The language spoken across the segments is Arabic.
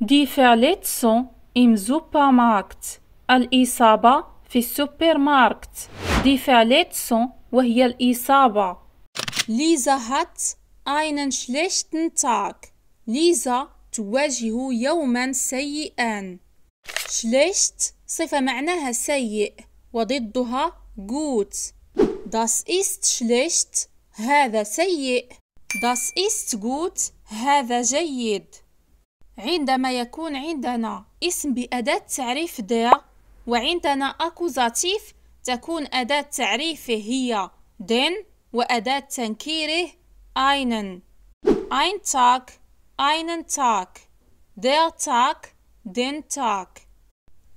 دي فعلت سون إم سوبر ماركت الإصابة في السوبر ماركت دي فعلت سون وهي الإصابة ليزا هات أينن شليشتن تاك ليزا تواجه يوما سيئا شليشت صفة معناها سيء وضدها جوت داس ist شليشت هذا سيء داس ist جوت هذا جيد عندما يكون عندنا اسم بأداة تعريف دير وعندنا أكوزاتيف تكون أداة تعريفه هي دين وأداة تنكيره أينن أين تاك أينن تاك دير تاك دين تاك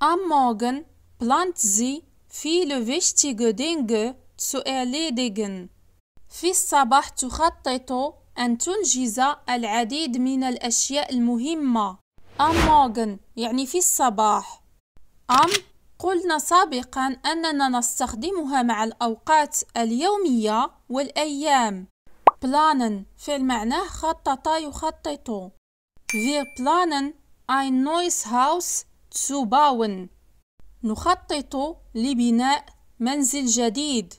أم موغن بلانت زي في لوفيشتيغو دينغو تسؤاليدغن في الصباح تخطط أن تنجز العديد من الأشياء المهمة am morgen يعني في الصباح أم قلنا سابقا أننا نستخدمها مع الأوقات اليومية والأيام planen فعل معناه خطط يخطط wir planen ein neues Haus zu bauen نخطط لبناء منزل جديد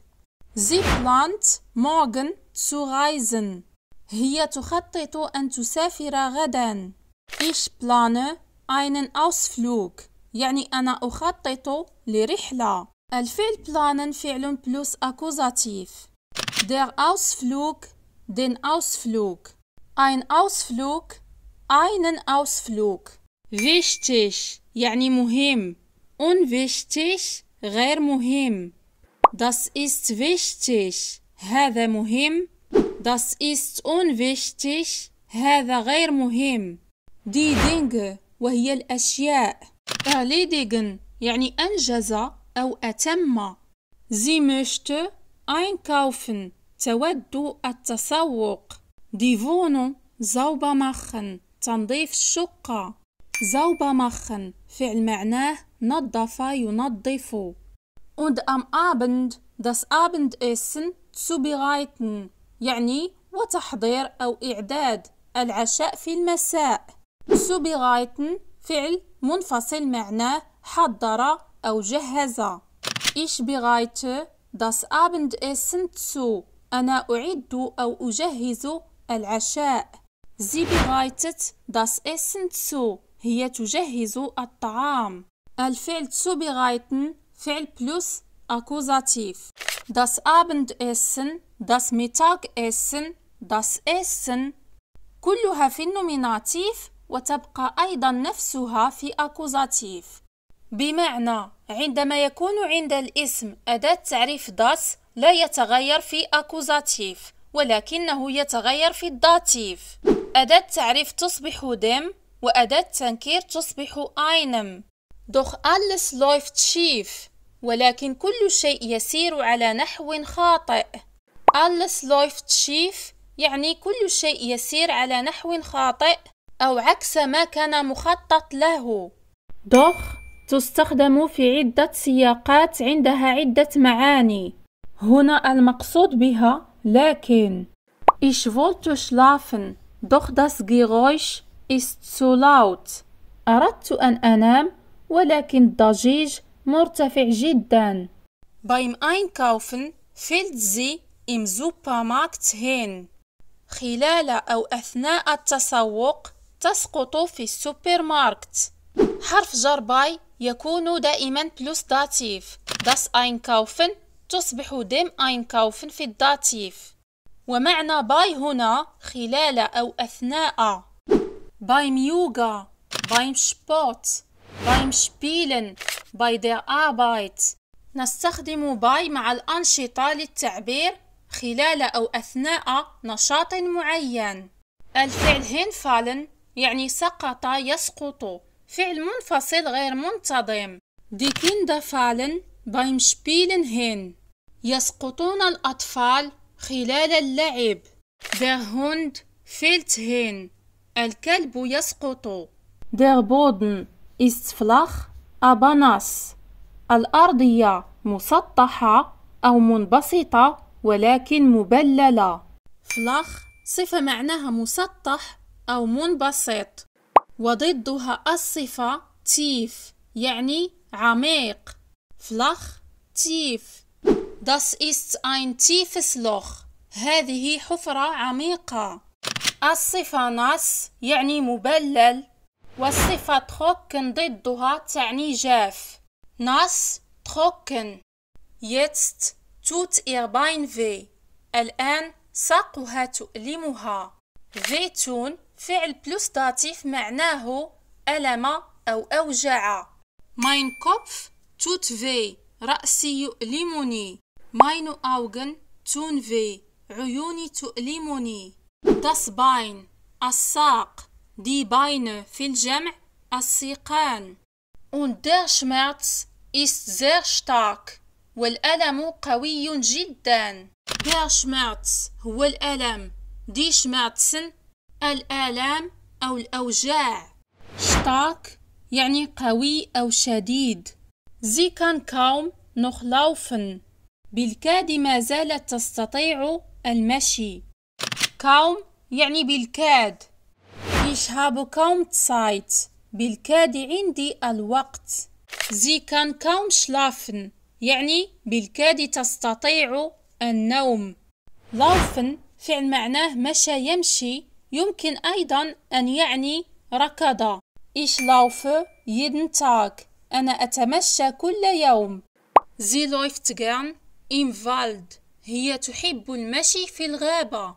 Sie plant morgen zu reisen. هي تخطط أن تسافر غدا. Ich plane einen Ausflug. يعني أنا أخطط لرحلة. الفعل planen فعل plus أكوزاتيف. Der Ausflug den Ausflug. Ein Ausflug einen Ausflug. Wichtig يعني مهم. Unwichtig غير مهم. Das ist wichtig. هذا مهم Das ist unwichtig. هذا غير مهم. Die Dinge وهي الأشياء. erledigen يعني أنجز أو أتم. Sie möchte einkaufen. تود التسوق. Die Wohnung sauber machen. تنظيف الشقة. sauber machen فعل معناه نظف ينظف. Und am Abend das Abendessen zubereiten. يعني وتحضير أو إعداد العشاء في المساء سوبيغايتن فعل منفصل معناه حضر أو جهز إيش بغايت داس أبند إسن تسو أنا أعد أو أجهز العشاء زي بغايتت داس إسن تسو هي تجهز الطعام الفعل تسو بغايتن فعل بلس أكوزاتيف داس أبند إسن Das Mittagessen, das Essen كلها في النوميناتيف وتبقى أيضا نفسها في أكوزاتيف بمعنى عندما يكون عند الاسم أداة تعريف das لا يتغير في أكوزاتيف ولكنه يتغير في الداتيف أداة تعريف تصبح dem وأداة تنكير تصبح einem doch alles läuft schief ولكن كل شيء يسير على نحو خاطئ alles läuft schief يعني كل شيء يسير على نحو خاطئ أو عكس ما كان مخطط له doch تستخدم في عدة سياقات عندها عدة معاني هنا المقصود بها لكن Ich wollte schlafen doch das Geräusch ist zu laut أردت أن أنام ولكن الضجيج مرتفع جدا Beim Einkaufen fehlt sie im Supermarkt hin. خلال أو أثناء التسوق تسقط في السوبر ماركت حرف جر باي يكون دائما بلوس داتيف. أين einkaufen تصبح أين einkaufen في الداتيف. ومعنى باي هنا خلال أو أثناء. باي ميوغا باي مشبوت باي مشبيلن باي دير آبايت نستخدم باي مع الأنشطة للتعبير خلال أو أثناء نشاط معين الفعل هينفالن يعني سقط يسقط فعل منفصل غير منتظم دي كيندا فالن بايم شبيلن هين يسقطون الأطفال خلال اللعب دي هوند فيلت هين الكلب يسقط. دي بودن استفلاخ أباناس الأرضية مسطحة أو منبسطة ولكن مبللة فلخ صفة معناها مسطح أو منبسط وضدها الصفة تيف يعني عميق فلخ تيف Das ist ein tiefes Loch هذه حفرة عميقة الصفة ناس يعني مبلل والصفة تخكن ضدها تعني جاف ناس تخكن jetzt توت إيرباين في الآن ساقها تؤلمها تون فعل بلوس داتيف معناه ألم أو أوجع ماين كوبف توت في رأسي يؤلمني ماين أوغن تون في عيوني تؤلمني داس باين الساق دي باين في الجمع السيقان und der Schmerz ist sehr stark والألم قوي جدا Der Schmerz هو الألم دي Schmerzen الآلام أو الأوجاع stark يعني قوي أو شديد Sie kann kaum noch laufen بالكاد ما زالت تستطيع المشي kaum يعني بالكاد Ich habe kaum Zeit بالكاد عندي الوقت Sie kann kaum schlafen يعني بالكاد تستطيع النوم لوفن فعل معناه مشى يمشي يمكن أيضا أن يعني ركض إيش لوف يدن تاك أنا أتمشى كل يوم زي لوفت جان im فالد هي تحب المشي في الغابة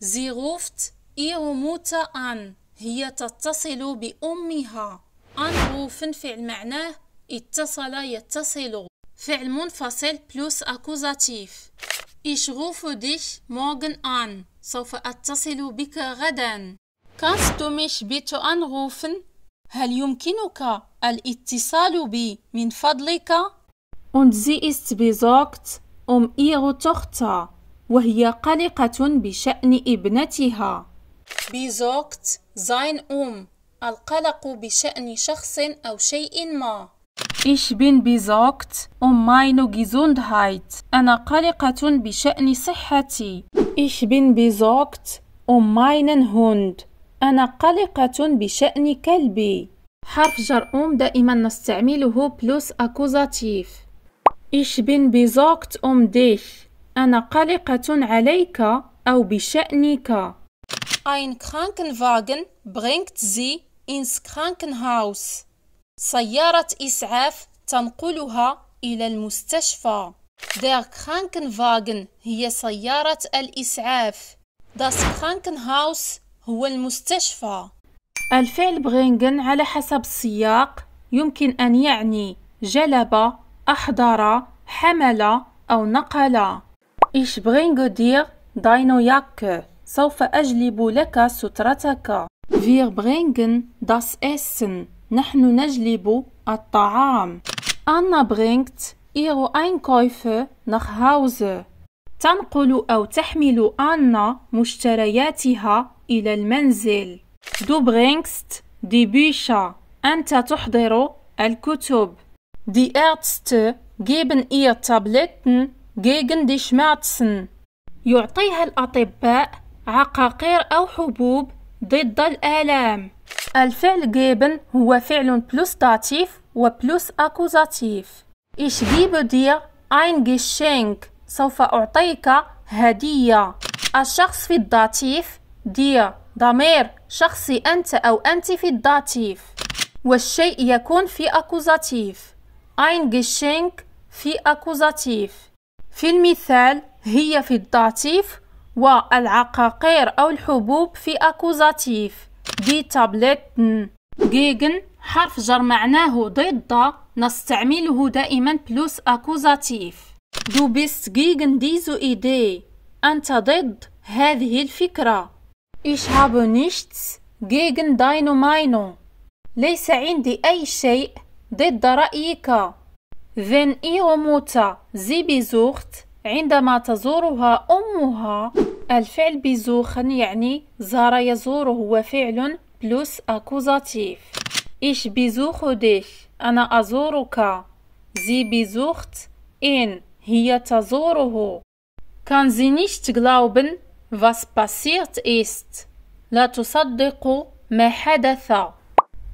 زي غوفت ihre أن هي تتصل بأمها أن روفن فعل معناه اتصل يتصل فعل منفصل بلوس أكوزاتيف إشغوف rufe dich morgen an. سوف أتصل بك غدا. Kannst du بيتو bitte هل يمكنك الاتصال بي من فضلك؟ Und sie ist besorgt um ihre Tochter. وهي قلقة بشأن ابنتها. besorgt sein um القلق بشأن شخص أو شيء ما. Ich bin besorgt um meine Gesundheit. أنا قلقة بشأن صحتي. Ich bin besorgt um meinen Hund. أنا قلقة بشأن كلبي. حرف جر أم دائما نستعمله بلوس أكوزاتيف. Ich bin besorgt um dich. أنا قلقة عليك أو بشأنك. Ein Krankenwagen bringt sie ins Krankenhaus. سيارة إسعاف تنقلها إلى المستشفى. Der Krankenwagen هي سيارة الإسعاف. Das Krankenhaus هو المستشفى. الفعل bringen على حسب السياق يمكن أن يعني جلب، أحضر، حمل أو نقل. Ich bringe dir deine Jacke. سوف أجلب لك سترتك. Wir bringen das Essen. نحن نجلب الطعام. أنا bringt ihre Einkäufe nach Hause. تنقل أو تحمل أنا مشترياتها إلى المنزل. دو bringst دي بيشا أنت تحضر الكتب. دي Ärzte جيبن إير تابلتن gegen دي Schmerzen. يعطيها الأطباء عقاقير أو حبوب ضد الآلام. الفعل geben هو فعل plus و بلوس أكوزاتيف Ich gebe dir ein Geschenk سوف أعطيك هدية الشخص في الداتيف dir ضمير شخصي أنت أو أنت في الداتيف والشيء يكون في أكوزاتيف ein Geschenk في أكوزاتيف في المثال هي في الداتيف والعقاقير أو الحبوب في أكوزاتيف دي تابلتن جيجن حرف جر معناه ضد نستعمله دائما بلوس أكوزاتيف دو بيست جيجن ديزو إيدي أنت ضد هذه الفكرة إيش هابو نيشتس جيجن داينو ماينو ليس عندي أي شيء ضد رأيك فين إيغو موتا زي بيزوخت عندما تزورها أمها الفعل بزوخن يعني زار يزور هو فعل بلوس أكوزاتيف إيش بزوخ ديش أنا أزورك زي بزوخت إن هي تزوره كان زي نيشت غلاوبن واس باسيرت إيست لا تصدق ما حدث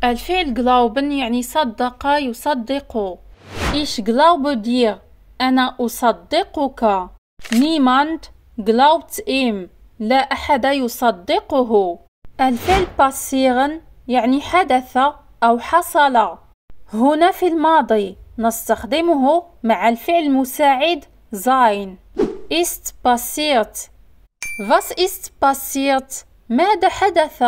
الفعل غلاوبن يعني صدق يصدق إيش غلاوبو دير أنا أصدقك niemand glaubt ihm لا أحد يصدقه الفعل passieren يعني حدث أو حصل هنا في الماضي نستخدمه مع الفعل المساعد sein ist passiert Was ist passiert ماذا حدث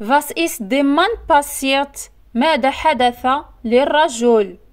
Was ist dem Mann passiert ماذا حدث للرجل